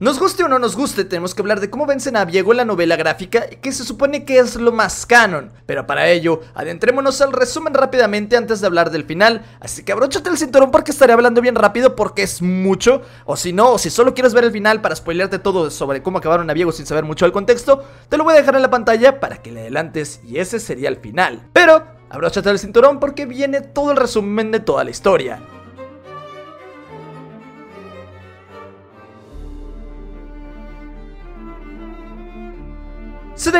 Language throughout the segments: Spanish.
Nos guste o no nos guste, tenemos que hablar de cómo vencen a Viego en la novela gráfica, Y que se supone que es lo más canon, pero para ello, adentrémonos al resumen rápidamente antes de hablar del final, así que abróchate el cinturón porque estaré hablando bien rápido porque es mucho, o si no, o si solo quieres ver el final para spoilearte todo sobre cómo acabaron a Viego sin saber mucho del contexto, te lo voy a dejar en la pantalla para que le adelantes y ese sería el final. Pero, abróchate el cinturón porque viene todo el resumen de toda la historia.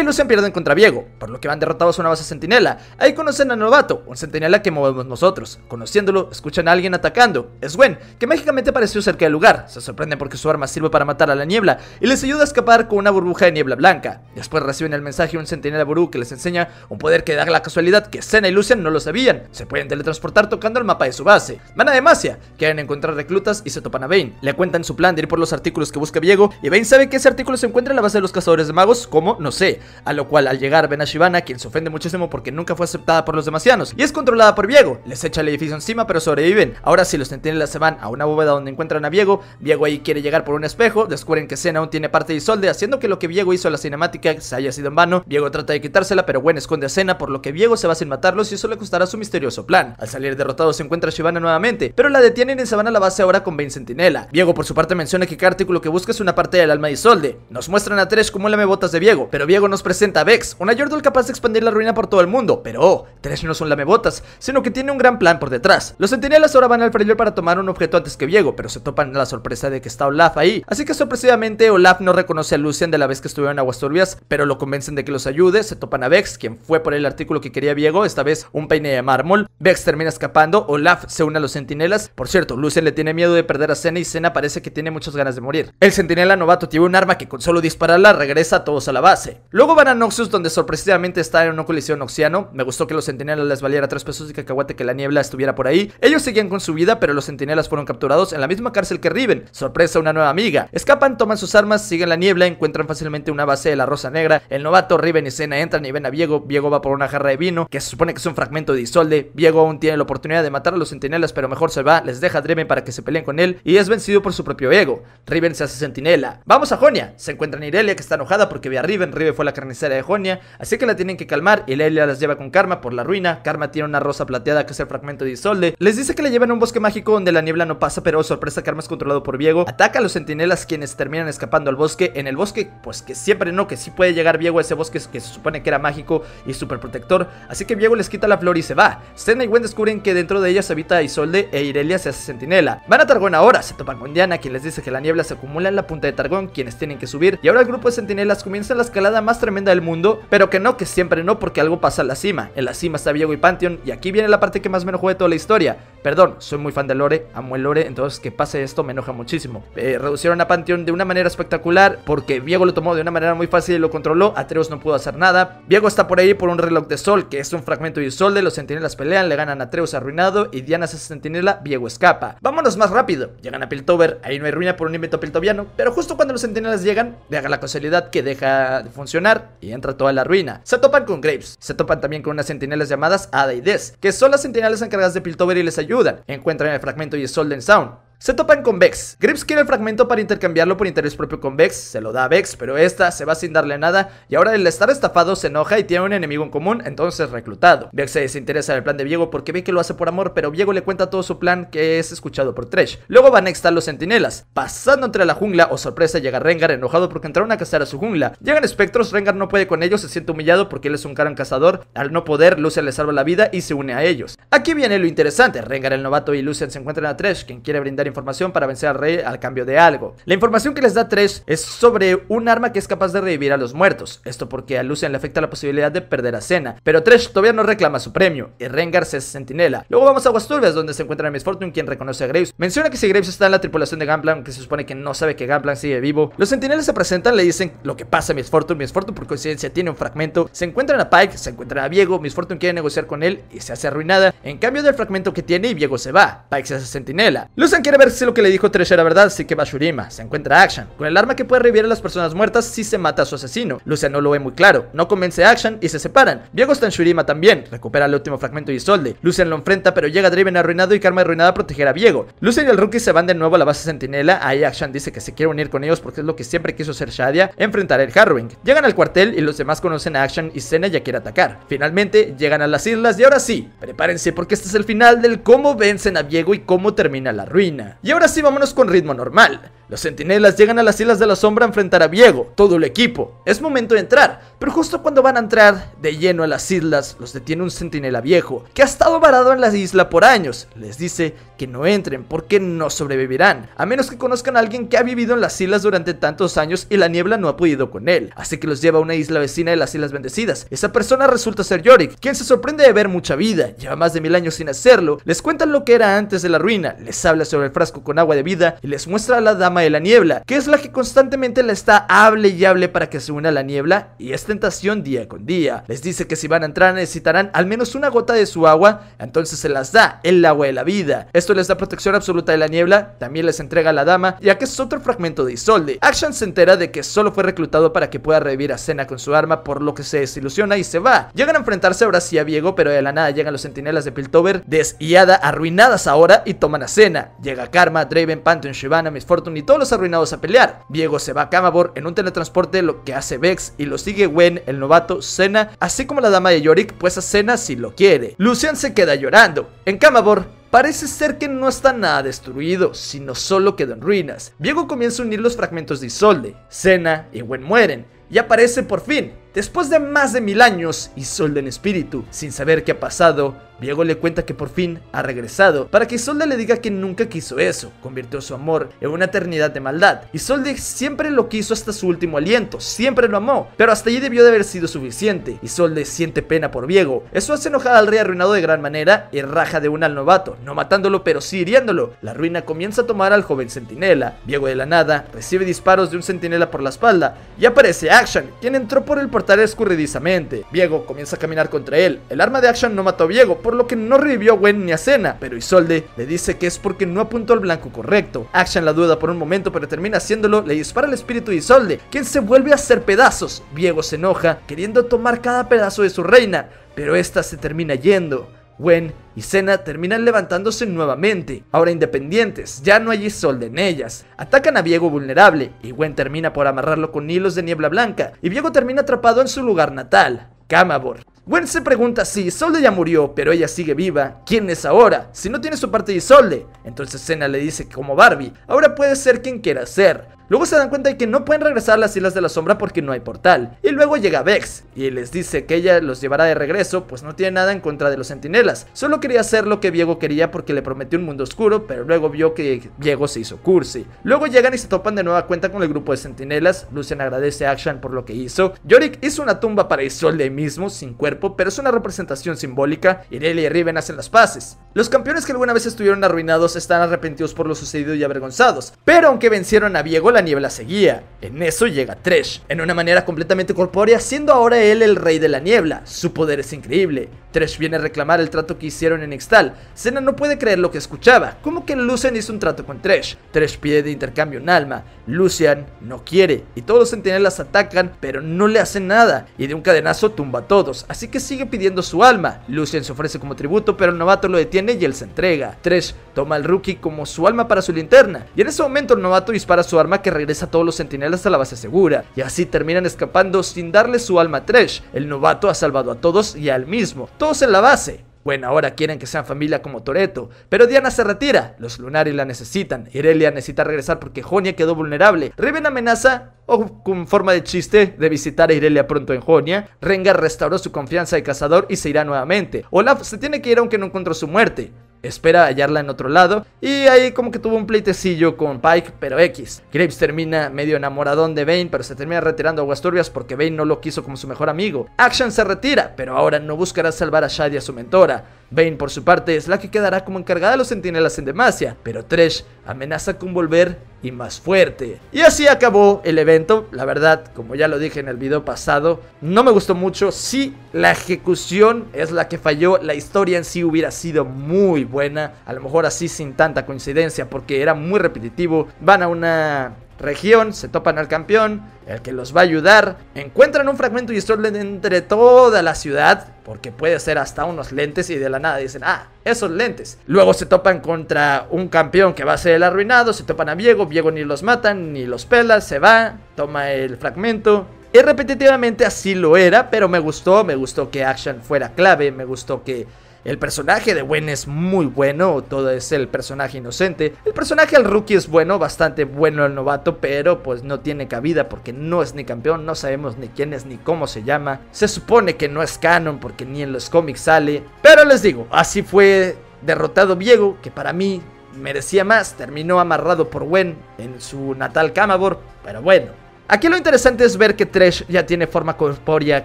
y Lucian pierden contra Viego, por lo que van derrotados a una base sentinela, Ahí conocen a Novato, un sentinela que movemos nosotros. Conociéndolo, escuchan a alguien atacando. Es Gwen, que mágicamente apareció cerca del lugar. Se sorprenden porque su arma sirve para matar a la niebla y les ayuda a escapar con una burbuja de niebla blanca. Después reciben el mensaje de un sentinela burú que les enseña un poder que da la casualidad que Senna y e Lucian no lo sabían. Se pueden teletransportar tocando el mapa de su base. Van a Demacia, quieren encontrar reclutas y se topan a Vayne. Le cuentan su plan de ir por los artículos que busca Viego y Vane sabe que ese artículo se encuentra en la base de los cazadores de magos, como no sé a lo cual al llegar ven a Shivana, quien se ofende muchísimo porque nunca fue aceptada por los demasianos, y es controlada por Diego. les echa el edificio encima pero sobreviven. Ahora si los centinelas se van a una bóveda donde encuentran a Viego, Viego ahí quiere llegar por un espejo, descubren que Sena aún tiene parte de Isolde, haciendo que lo que Viego hizo a la cinemática se haya sido en vano, Viego trata de quitársela pero Gwen esconde a Sena, por lo que Viego se va sin matarlos y eso le costará su misterioso plan. Al salir derrotado se encuentra a Shivana nuevamente, pero la detienen y se van a la base ahora con Vincentinela. Sentinela. Viego por su parte menciona que cada artículo que busca es una parte del alma de Isolde. Nos muestran a tres como lame botas de Viego, pero Viego no nos presenta Vex, una Yordle capaz de expandir la ruina por todo el mundo, pero oh, tres no son lamebotas, sino que tiene un gran plan por detrás. Los centinelas ahora van al Freljord para tomar un objeto antes que Viego, pero se topan a la sorpresa de que está Olaf ahí, así que sorpresivamente Olaf no reconoce a Lucian de la vez que estuvieron en Aguas Turbias, pero lo convencen de que los ayude, se topan a Vex, quien fue por el artículo que quería Viego, esta vez un peine de mármol, Vex termina escapando, Olaf se une a los centinelas, por cierto, Lucian le tiene miedo de perder a Senna y Senna parece que tiene muchas ganas de morir. El centinela novato tiene un arma que con solo dispararla regresa a todos a la base. Luego van a Noxus, donde sorpresivamente está en una colisión Noxiano. Me gustó que los centinelas les valiera tres pesos de cacahuate que la niebla estuviera por ahí. Ellos seguían con su vida, pero los centinelas fueron capturados en la misma cárcel que Riven. Sorpresa, una nueva amiga. Escapan, toman sus armas, siguen la niebla, encuentran fácilmente una base de la Rosa Negra. El novato, Riven y Sena entran y ven a Viego. Viego va por una jarra de vino, que se supone que es un fragmento de Isolde. Viego aún tiene la oportunidad de matar a los centinelas, pero mejor se va, les deja a para que se peleen con él y es vencido por su propio ego. Riven se hace centinela. Vamos a Jonia. Se encuentran Irelia que está enojada porque ve a Riven. fue la carnicera de Jonia, así que la tienen que calmar y Lelia las lleva con Karma por la ruina. Karma tiene una rosa plateada que es el fragmento de Isolde. Les dice que la llevan a un bosque mágico donde la niebla no pasa, pero oh, sorpresa Karma es controlado por Viego. Ataca a los centinelas quienes terminan escapando al bosque. En el bosque, pues que siempre no, que sí puede llegar Viego a ese bosque que se supone que era mágico y super protector. Así que Viego les quita la flor y se va. Senna y Gwen descubren que dentro de ellas habita Isolde e Irelia se hace centinela. Van a Targón ahora, se topan con Diana, quien les dice que la niebla se acumula en la punta de Targón, quienes tienen que subir. Y ahora el grupo de centinelas comienza la escalada más tremenda del mundo, pero que no, que siempre no, porque algo pasa en la cima. En la cima está Viego y Pantheon, y aquí viene la parte que más me enojó de toda la historia. Perdón, soy muy fan de Lore, amo el Lore, entonces que pase esto me enoja muchísimo. Eh, reducieron a Pantheon de una manera espectacular, porque Viego lo tomó de una manera muy fácil y lo controló, Atreus no pudo hacer nada. Viego está por ahí por un reloj de sol, que es un fragmento de sol de los sentinelas pelean, le ganan a Atreus arruinado, y Diana se sentinela, Viego escapa. Vámonos más rápido, llegan a Piltover, ahí no hay ruina por un invento piltoviano, pero justo cuando los sentinelas llegan, le la casualidad que deja de funcionar y entra toda la ruina. Se topan con Graves, se topan también con unas sentinelas llamadas Ada y que son las sentinelas encargadas de Piltover y les ayudan. Encuentran el fragmento y Solden Sound, se topan con Vex. Grips quiere el fragmento para intercambiarlo por interés propio con Vex, se lo da a Vex, pero esta se va sin darle nada y ahora el estar estafado se enoja y tiene un enemigo en común, entonces reclutado. Vex se desinteresa del plan de Diego porque ve que lo hace por amor, pero Diego le cuenta todo su plan que es escuchado por Tresh. Luego van a estar los sentinelas. Pasando entre la jungla, o oh sorpresa, llega Rengar enojado porque entraron a cazar a su jungla. Llegan espectros, Rengar no puede con ellos, se siente humillado porque él es un gran cazador. Al no poder, Lucian le salva la vida y se une a ellos. Aquí viene lo interesante, Rengar el novato y Lucian se encuentran a Tresh, quien quiere brindar información para vencer al rey al cambio de algo. La información que les da tres es sobre un arma que es capaz de revivir a los muertos. Esto porque a Lucian le afecta la posibilidad de perder a cena Pero tres todavía no reclama su premio y Rengar se es sentinela. Luego vamos a Guasturbias donde se encuentra Miss Fortune quien reconoce a Graves. Menciona que si Graves está en la tripulación de Gunplan, que se supone que no sabe que Gunplan sigue vivo. Los sentineles se presentan, le dicen lo que pasa a Miss Fortune. Miss Fortune por coincidencia tiene un fragmento. Se encuentran a Pike, se encuentra a Viego. Miss Fortune quiere negociar con él y se hace arruinada. En cambio del fragmento que tiene y Viego se va. Pike se hace sentinela. Lucian quiere ver si lo que le dijo Tresher verdad, así que Bashurima se encuentra Action, con el arma que puede revivir a las personas muertas si se mata a su asesino. no lo ve muy claro, no convence a Action y se separan. Diego está en Shurima también, recupera el último fragmento de solde. Lucian lo enfrenta pero llega Draven arruinado y Karma arruinada a proteger a Diego. Lucian y el Rookie se van de nuevo a la base Sentinela, ahí Action dice que se quiere unir con ellos porque es lo que siempre quiso hacer Shadia, enfrentar el Harrowing. Llegan al cuartel y los demás conocen a Action y Senna ya quiere atacar. Finalmente llegan a las islas y ahora sí, prepárense porque este es el final del cómo vencen a Diego y cómo termina la ruina. Y ahora sí, vámonos con ritmo normal. Los centinelas llegan a las Islas de la Sombra a enfrentar a Viego, todo el equipo. Es momento de entrar, pero justo cuando van a entrar de lleno a las islas, los detiene un centinela viejo, que ha estado varado en la isla por años. Les dice que no entren porque no sobrevivirán, a menos que conozcan a alguien que ha vivido en las islas durante tantos años y la niebla no ha podido con él. Así que los lleva a una isla vecina de las Islas Bendecidas. Esa persona resulta ser Yorick, quien se sorprende de ver mucha vida, lleva más de mil años sin hacerlo, les cuentan lo que era antes de la ruina, les habla sobre el frasco con agua de vida y les muestra a la dama de la niebla, que es la que constantemente la está hable y hable para que se una a la niebla y es tentación día con día. Les dice que si van a entrar necesitarán al menos una gota de su agua, entonces se las da, el agua de la vida. Esto les da protección absoluta de la niebla, también les entrega a la dama, ya que es otro fragmento de Isolde. Action se entera de que solo fue reclutado para que pueda revivir a Senna con su arma, por lo que se desilusiona y se va. Llegan a enfrentarse ahora sí a Viego, pero de la nada llegan los sentinelas de Piltover, deshiada, arruinadas ahora, y toman a cena. Llega Karma, Draven, Pantheon, Shivana, Misfortune todos los arruinados a pelear. Diego se va a Camabor en un teletransporte, lo que hace Vex y lo sigue Gwen, el novato, Senna, así como la dama de Yorick, pues a Senna si lo quiere. Lucian se queda llorando. En Camabor, Parece ser que no está nada destruido, sino solo quedó en ruinas. Diego comienza a unir los fragmentos de Isolde, Senna y Gwen mueren, y aparece por fin Después de más de mil años y Solda en espíritu, sin saber qué ha pasado, Diego le cuenta que por fin ha regresado para que Isolde le diga que nunca quiso eso, convirtió su amor en una eternidad de maldad. y Isolde siempre lo quiso hasta su último aliento, siempre lo amó, pero hasta allí debió de haber sido suficiente. y Isolde siente pena por Diego, eso hace enojar al rey arruinado de gran manera y raja de un al novato, no matándolo pero sí hiriéndolo. La ruina comienza a tomar al joven centinela. Diego de la nada recibe disparos de un centinela por la espalda y aparece Action, quien entró por el escurridizamente. Viego comienza a caminar contra él. El arma de Action no mató a Diego, por lo que no revivió a Gwen ni a Cena, pero Isolde le dice que es porque no apuntó al blanco correcto. Action la duda por un momento, pero termina haciéndolo, le dispara el espíritu de Isolde, quien se vuelve a hacer pedazos. Diego se enoja, queriendo tomar cada pedazo de su reina, pero esta se termina yendo. Gwen y Senna terminan levantándose nuevamente, ahora independientes, ya no hay Isolde en ellas. Atacan a Diego vulnerable y Gwen termina por amarrarlo con hilos de niebla blanca y Viego termina atrapado en su lugar natal, Camabor. Gwen se pregunta si Isolde ya murió, pero ella sigue viva. ¿Quién es ahora? Si no tiene su parte de Isolde. Entonces Senna le dice como Barbie, ahora puede ser quien quiera ser. Luego se dan cuenta de que no pueden regresar a las Islas de la Sombra porque no hay portal. Y luego llega Vex y les dice que ella los llevará de regreso, pues no tiene nada en contra de los sentinelas. Solo quería hacer lo que Diego quería porque le prometió un mundo oscuro, pero luego vio que Diego se hizo cursi. Luego llegan y se topan de nueva cuenta con el grupo de sentinelas. Lucian agradece a Action por lo que hizo. Yorick hizo una tumba para Isolde mismo, sin cuerpo, pero es una representación simbólica. Y Nelly y Riven hacen las paces. Los campeones que alguna vez estuvieron arruinados están arrepentidos por lo sucedido y avergonzados, pero aunque vencieron a Diego, la niebla seguía. En eso llega Tresh, en una manera completamente corpórea, siendo ahora él el rey de la niebla. Su poder es increíble. Tresh viene a reclamar el trato que hicieron en Extal. Senna no puede creer lo que escuchaba. ¿Cómo que Lucian hizo un trato con Tresh? Tresh pide de intercambio un alma. Lucian no quiere. Y todos los sentinelas atacan, pero no le hacen nada. Y de un cadenazo tumba a todos. Así que sigue pidiendo su alma. Lucian se ofrece como tributo, pero el novato lo detiene y él se entrega. Tresh toma al rookie como su alma para su linterna. Y en ese momento el novato dispara su arma que regresa a todos los sentinelas a la base segura. Y así terminan escapando sin darle su alma a Tresh. El novato ha salvado a todos y al mismo. Todos en la base. Bueno, ahora quieren que sean familia como Toreto, pero Diana se retira, los Lunari la necesitan, Irelia necesita regresar porque Jonia quedó vulnerable, Riven amenaza, o con forma de chiste, de visitar a Irelia pronto en Jonia, Rengar restauró su confianza de cazador y se irá nuevamente, Olaf se tiene que ir aunque no encontró su muerte, espera hallarla en otro lado. Y ahí como que tuvo un pleitecillo con Pike, pero X. Graves termina medio enamoradón de Bane, pero se termina retirando a turbias porque Bane no lo quiso como su mejor amigo. Action se retira, pero ahora no buscará salvar a Shadi a su mentora. Bane, por su parte, es la que quedará como encargada de los sentinelas en Demacia, pero Tresh amenaza con volver y más fuerte. Y así acabó el evento. La verdad, como ya lo dije en el video pasado, no me gustó mucho. Si la ejecución es la que falló. La historia en sí hubiera sido muy buena. A lo mejor así sin tanta coincidencia porque era muy repetitivo. Van a una región, se topan al campeón, el que los va a ayudar, encuentran un fragmento y Stroll entre toda la ciudad, porque puede ser hasta unos lentes y de la nada dicen, ah, esos lentes. Luego se topan contra un campeón que va a ser el arruinado, se topan a Viego, Viego ni los matan, ni los pela, se va, toma el fragmento, y repetitivamente así lo era, pero me gustó, me gustó que Action fuera clave, me gustó que el personaje de Wen es muy bueno, todo es el personaje inocente. El personaje al rookie es bueno, bastante bueno el novato, pero pues no tiene cabida porque no es ni campeón, no sabemos ni quién es ni cómo se llama. Se supone que no es canon porque ni en los cómics sale. Pero les digo, así fue derrotado Viego, que para mí merecía más, terminó amarrado por Wen en su natal Camabor, pero bueno. Aquí lo interesante es ver que Trash ya tiene forma corpórea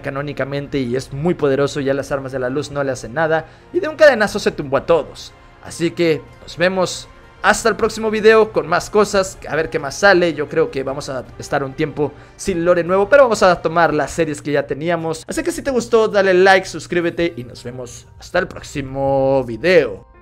canónicamente y es muy poderoso, ya las armas de la luz no le hacen nada y de un cadenazo se tumbó a todos. Así que nos vemos hasta el próximo video con más cosas, a ver qué más sale. Yo creo que vamos a estar un tiempo sin lore nuevo, pero vamos a tomar las series que ya teníamos. Así que si te gustó, dale like, suscríbete y nos vemos hasta el próximo video.